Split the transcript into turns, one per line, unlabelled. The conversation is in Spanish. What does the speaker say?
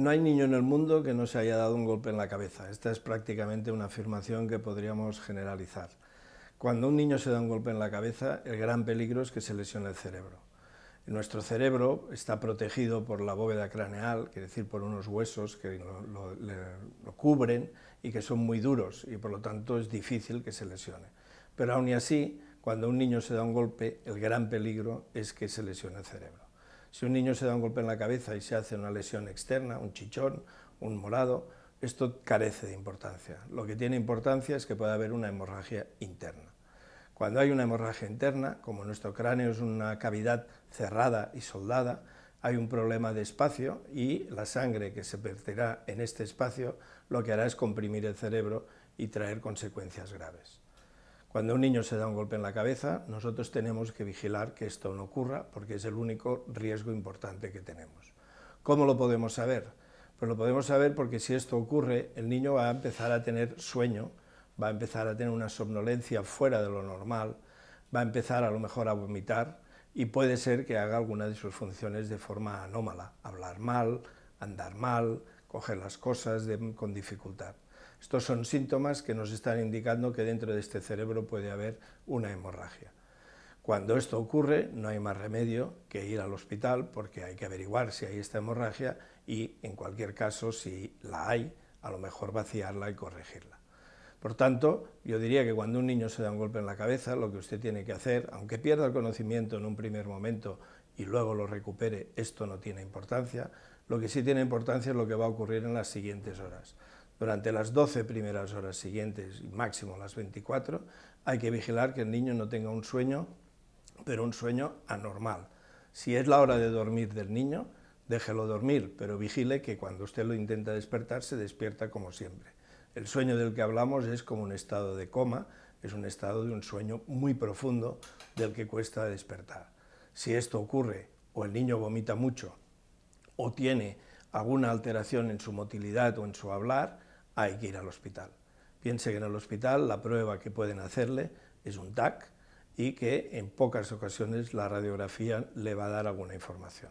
No hay niño en el mundo que no se haya dado un golpe en la cabeza. Esta es prácticamente una afirmación que podríamos generalizar. Cuando un niño se da un golpe en la cabeza, el gran peligro es que se lesione el cerebro. Nuestro cerebro está protegido por la bóveda craneal, quiere decir por unos huesos que lo, cubren y que son muy duros y por lo tanto es difícil que se lesione. Pero aún así, cuando un niño se da un golpe, el gran peligro es que se lesione el cerebro. Si un niño se da un golpe en la cabeza y se hace una lesión externa, un chichón, un morado, esto carece de importancia. Lo que tiene importancia es que puede haber una hemorragia interna. Cuando hay una hemorragia interna, como nuestro cráneo es una cavidad cerrada y soldada, hay un problema de espacio y la sangre que se perderá en este espacio lo que hará es comprimir el cerebro y traer consecuencias graves. Cuando un niño se da un golpe en la cabeza, nosotros tenemos que vigilar que esto no ocurra porque es el único riesgo importante que tenemos. ¿Cómo lo podemos saber? Pues lo podemos saber porque si esto ocurre, el niño va a empezar a tener sueño, va a empezar a tener una somnolencia fuera de lo normal, va a empezar a lo mejor a vomitar y puede ser que haga alguna de sus funciones de forma anómala, hablar mal, andar mal, coger las cosas con dificultad. Estos son síntomas que nos están indicando que dentro de este cerebro puede haber una hemorragia. Cuando esto ocurre, no hay más remedio que ir al hospital porque hay que averiguar si hay esta hemorragia y, en cualquier caso, si la hay, a lo mejor vaciarla y corregirla. Por tanto, yo diría que cuando un niño se da un golpe en la cabeza, lo que usted tiene que hacer, aunque pierda el conocimiento en un primer momento y luego lo recupere, esto no tiene importancia, lo que sí tiene importancia es lo que va a ocurrir en las siguientes horas durante las 12 primeras horas siguientes, y máximo las 24, hay que vigilar que el niño no tenga un sueño, pero un sueño anormal. Si es la hora de dormir del niño, déjelo dormir, pero vigile que cuando usted lo intenta despertar, se despierta como siempre. El sueño del que hablamos es como un estado de coma, es un estado de un sueño muy profundo del que cuesta despertar. Si esto ocurre, o el niño vomita mucho, o tiene alguna alteración en su motilidad o en su hablar, hay que ir al hospital. Piense que en el hospital la prueba que pueden hacerle es un TAC y que en pocas ocasiones la radiografía le va a dar alguna información.